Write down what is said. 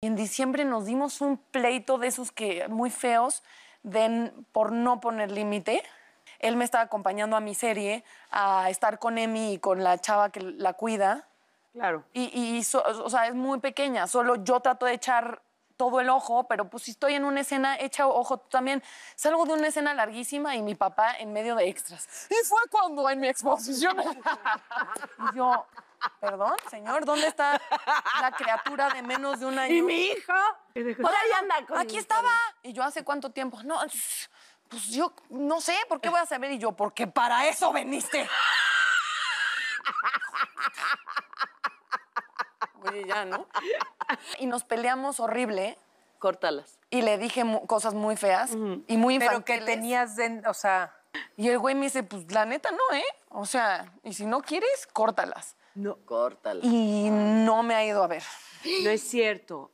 en diciembre nos dimos un pleito de esos que muy feos de, por no poner límite. Él me estaba acompañando a mi serie a estar con Emi y con la chava que la cuida. Claro. Y, y o sea, es muy pequeña. Solo yo trato de echar todo el ojo, pero pues si estoy en una escena, echa ojo tú también. Salgo de una escena larguísima y mi papá en medio de extras. Y fue cuando en mi exposición. yo, Perdón, señor, ¿dónde está la criatura de menos de un año? ¿Y mi hijo? Por ahí anda Aquí estaba. ¿Y yo hace cuánto tiempo? No, pues yo no sé, ¿por qué voy a saber? Y yo, porque para eso veniste. Oye, ya, ¿no? Y nos peleamos horrible. Córtalas. Y le dije cosas muy feas y muy infantiles. Pero que tenías, o sea... Y el güey me dice, pues la neta no, ¿eh? O sea, y si no quieres, córtalas. No. Córtalas. Y no me ha ido a ver. No es cierto.